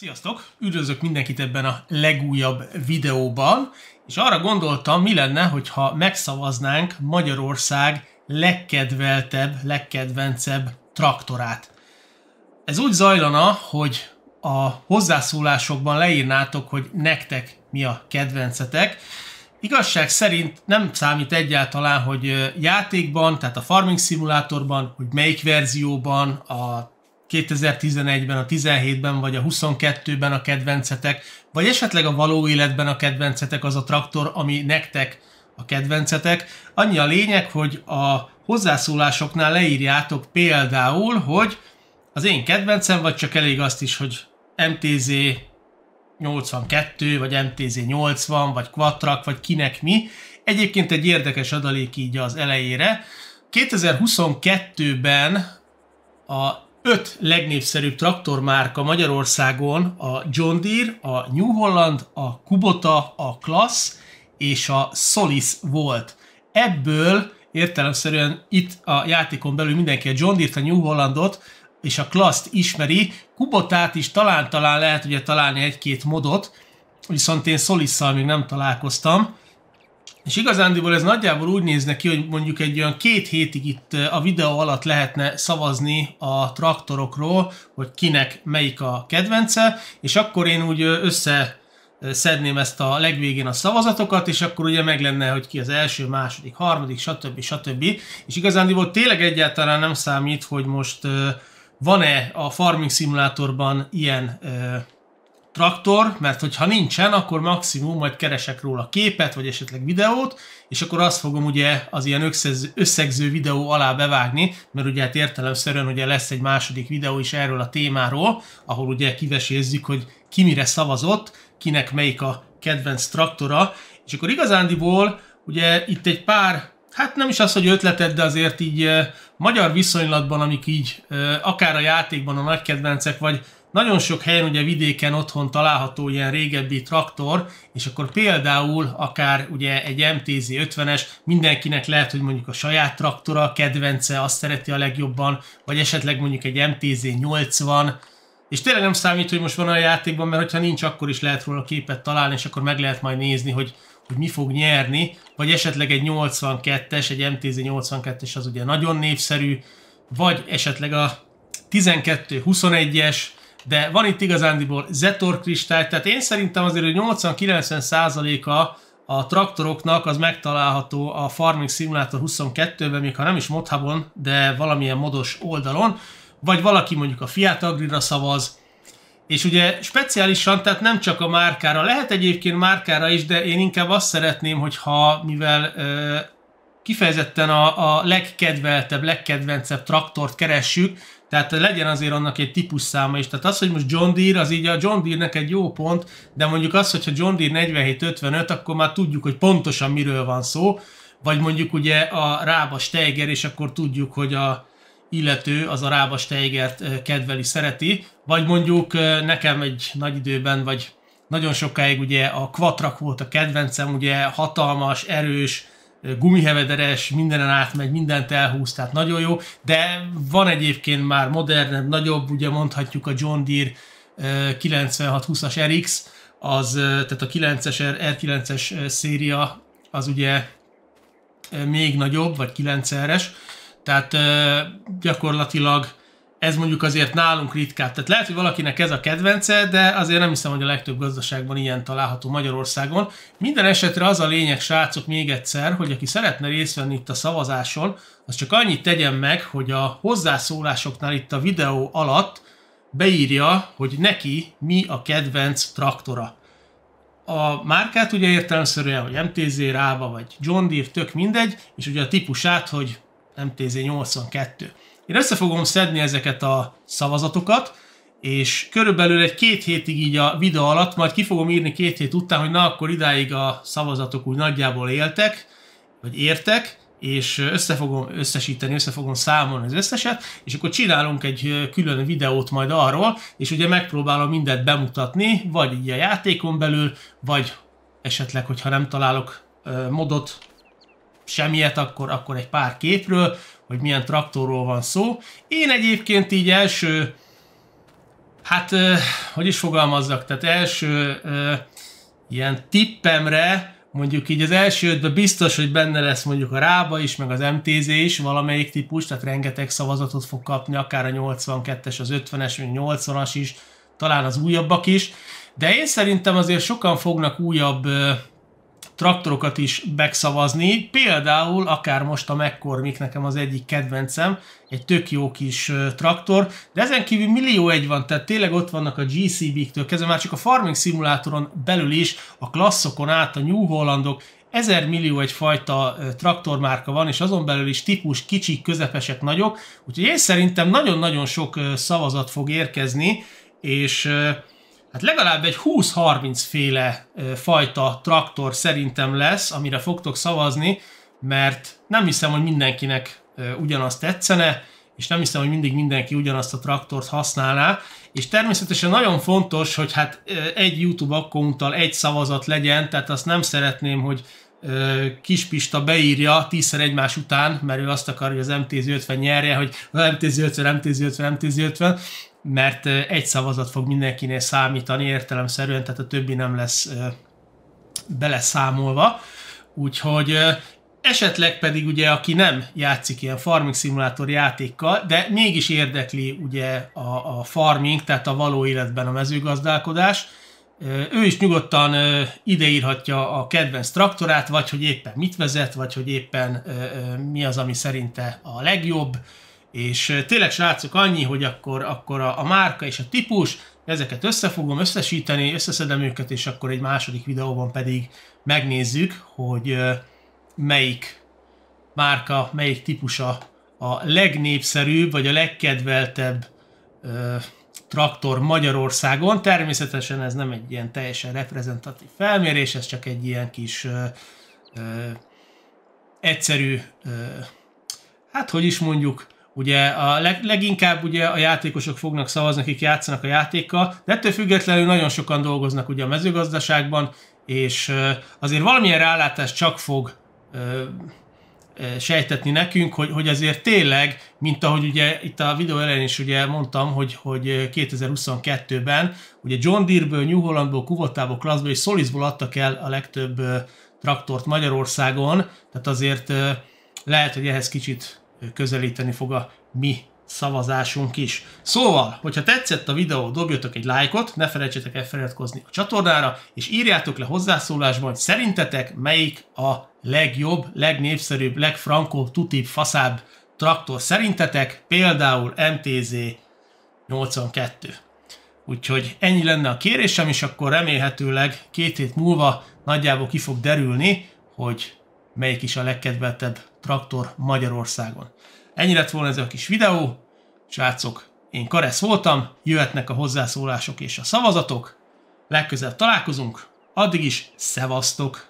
Sziasztok! Üdvözlök mindenkit ebben a legújabb videóban, és arra gondoltam, mi lenne, hogyha megszavaznánk Magyarország legkedveltebb, legkedvencebb traktorát. Ez úgy zajlana, hogy a hozzászólásokban leírnátok, hogy nektek mi a kedvencetek. Igazság szerint nem számít egyáltalán, hogy játékban, tehát a farming szimulátorban, hogy melyik verzióban, a 2011-ben, a 17-ben, vagy a 22-ben a kedvencetek, vagy esetleg a való életben a kedvencetek az a traktor, ami nektek a kedvencetek. Annyi a lényeg, hogy a hozzászólásoknál leírjátok például, hogy az én kedvencem, vagy csak elég azt is, hogy MTZ 82, vagy MTZ 80, vagy Quattrak, vagy kinek mi. Egyébként egy érdekes adalék így az elejére. 2022-ben a öt legnépszerűbb traktormárka Magyarországon a John Deere, a New Holland, a Kubota, a Class és a Solis volt. Ebből értelemszerűen itt a játékon belül mindenki a John Deere-t, a New Hollandot és a class ismeri. Kubotát is talán-talán lehet ugye találni egy-két modot, viszont én Solisszal még nem találkoztam és igazándiból ez nagyjából úgy néz ki, hogy mondjuk egy olyan két hétig itt eh, a videó alatt lehetne szavazni a traktorokról, hogy kinek melyik a kedvence, és akkor én úgy eh, össze eh, szedném ezt a legvégén a szavazatokat, és akkor ugye meg lenne, hogy ki az első, második, harmadik, stb. stb. És igazándiból tényleg egyáltalán nem számít, hogy most van-e a Farming szimulátorban ilyen traktor, mert hogyha nincsen, akkor maximum majd keresek róla képet, vagy esetleg videót, és akkor azt fogom ugye az ilyen összegző, videó alá bevágni, mert ugye hát értelemszerűen ugye lesz egy második videó is erről a témáról, ahol ugye kivesézzük, hogy ki mire szavazott, kinek melyik a kedvenc traktora, és akkor igazándiból ugye itt egy pár hát nem is az, hogy ötleted, de azért így eh, magyar viszonylatban, amik így eh, akár a játékban a nagy kedvencek, vagy nagyon sok helyen ugye vidéken otthon található ilyen régebbi traktor, és akkor például akár ugye egy MTZ 50-es, mindenkinek lehet, hogy mondjuk a saját traktora a kedvence, azt szereti a legjobban, vagy esetleg mondjuk egy MTZ 80, és tényleg nem számít, hogy most van a játékban, mert ha nincs, akkor is lehet róla képet találni, és akkor meg lehet majd nézni, hogy, hogy mi fog nyerni, vagy esetleg egy 82-es, egy MTZ 82-es az ugye nagyon népszerű, vagy esetleg a 12-21-es, de van itt igazándiból Zetor kristály, tehát én szerintem azért, hogy 80-90 a a traktoroknak az megtalálható a Farming Simulator 22-ben, még ha nem is modhabon, de valamilyen modos oldalon, vagy valaki mondjuk a Fiat Agrira szavaz, és ugye speciálisan, tehát nem csak a márkára, lehet egyébként márkára is, de én inkább azt szeretném, hogyha mivel ö, kifejezetten a, a legkedveltebb, legkedvencebb traktort keressük, tehát legyen azért annak egy típus száma is. Tehát az, hogy most John Deere, az így a John Deere-nek egy jó pont, de mondjuk az, hogyha John Deere 55 akkor már tudjuk, hogy pontosan miről van szó, vagy mondjuk ugye a Rába Steiger, és akkor tudjuk, hogy a illető az a Rába Steigert eh, kedveli, szereti, vagy mondjuk eh, nekem egy nagy időben, vagy nagyon sokáig ugye a Quatrak volt a kedvencem, ugye hatalmas, erős, gumihevederes, mindenen átmegy, mindent elhúz, tehát nagyon jó, de van egyébként már modernebb, nagyobb, ugye mondhatjuk a John Deere 9620-as RX, az, tehát a 9-es R9-es széria az ugye még nagyobb, vagy 9 es tehát gyakorlatilag ez mondjuk azért nálunk ritkább. Tehát lehet, hogy valakinek ez a kedvence, de azért nem hiszem, hogy a legtöbb gazdaságban ilyen található Magyarországon. Minden esetre az a lényeg, srácok, még egyszer, hogy aki szeretne részt venni itt a szavazáson, az csak annyit tegyen meg, hogy a hozzászólásoknál itt a videó alatt beírja, hogy neki mi a kedvenc traktora. A márkát ugye értelemszerűen, hogy MTZ, Ráva vagy John Deere, tök mindegy, és ugye a típusát, hogy MTZ 82. Én össze fogom szedni ezeket a szavazatokat, és körülbelül egy két hétig így a videó alatt, majd ki fogom írni két hét után, hogy na akkor idáig a szavazatok úgy nagyjából éltek, vagy értek, és össze fogom összesíteni, össze fogom számolni az összeset, és akkor csinálunk egy külön videót majd arról, és ugye megpróbálom mindet bemutatni, vagy így a játékon belül, vagy esetleg, hogyha nem találok modot, semmiet, akkor, akkor egy pár képről, hogy milyen traktorról van szó. Én egyébként így első, hát hogy is fogalmazzak, tehát első ilyen tippemre, mondjuk így az első ötben biztos, hogy benne lesz mondjuk a Rába is, meg az MTZ is valamelyik típus, tehát rengeteg szavazatot fog kapni, akár a 82-es, az 50-es, vagy 80-as is, talán az újabbak is, de én szerintem azért sokan fognak újabb traktorokat is megszavazni, például akár most a McCormick nekem az egyik kedvencem, egy tök jó kis traktor, de ezen kívül millió egy van, tehát tényleg ott vannak a GCB-től kezdve, már csak a Farming Simulatoron belül is, a klasszokon át a New Hollandok, ezer millió egyfajta traktormárka van, és azon belül is típus kicsik, közepesek, nagyok, úgyhogy én szerintem nagyon-nagyon sok szavazat fog érkezni, és hát legalább egy 20-30 féle fajta traktor szerintem lesz, amire fogtok szavazni, mert nem hiszem, hogy mindenkinek ugyanazt tetszene, és nem hiszem, hogy mindig mindenki ugyanazt a traktort használná, és természetesen nagyon fontos, hogy hát egy YouTube akkonttal egy szavazat legyen, tehát azt nem szeretném, hogy Kispista beírja tízszer egymás után, mert ő azt akarja hogy az MTZ50 nyerje, hogy az MTZ50, MTZ50, MTZ50, mert egy szavazat fog mindenkinél számítani értelemszerűen, tehát a többi nem lesz beleszámolva. Úgyhogy esetleg pedig ugye, aki nem játszik ilyen farming szimulátor játékkal, de mégis érdekli ugye a, a farming, tehát a való életben a mezőgazdálkodás, ő is nyugodtan ideírhatja a kedvenc traktorát, vagy hogy éppen mit vezet, vagy hogy éppen mi az, ami szerinte a legjobb, és tényleg srácok annyi, hogy akkor, akkor a, a márka és a típus, ezeket összefogom, összesíteni, összeszedem őket, és akkor egy második videóban pedig megnézzük, hogy melyik márka, melyik típusa a legnépszerűbb, vagy a legkedveltebb ö, traktor Magyarországon. Természetesen ez nem egy ilyen teljesen reprezentatív felmérés, ez csak egy ilyen kis ö, ö, egyszerű, ö, hát hogy is mondjuk, Ugye a leg, leginkább ugye a játékosok fognak szavazni, akik játszanak a játékkal, de ettől függetlenül nagyon sokan dolgoznak ugye a mezőgazdaságban, és azért valamilyen rálátás csak fog sejtetni nekünk, hogy, hogy azért tényleg, mint ahogy ugye itt a videó elején is ugye mondtam, hogy, hogy 2022-ben ugye John Deere-ből, New Hollandból, Kuvotából, Klaszból és Solisból adtak el a legtöbb traktort Magyarországon, tehát azért lehet, hogy ehhez kicsit közelíteni fog a mi szavazásunk is. Szóval, hogyha tetszett a videó, dobjatok egy lájkot, ne felejtsetek el feliratkozni a csatornára, és írjátok le hozzászólásban, hogy szerintetek melyik a legjobb, legnépszerűbb, legfrankó, tutibb, faszább traktor szerintetek, például MTZ 82. Úgyhogy ennyi lenne a kérésem, és akkor remélhetőleg két hét múlva nagyjából ki fog derülni, hogy melyik is a legkedveltebb traktor Magyarországon. Ennyi lett volna ez a kis videó. Srácok, én Karesz voltam, jöhetnek a hozzászólások és a szavazatok. Legközelebb találkozunk, addig is szevasztok!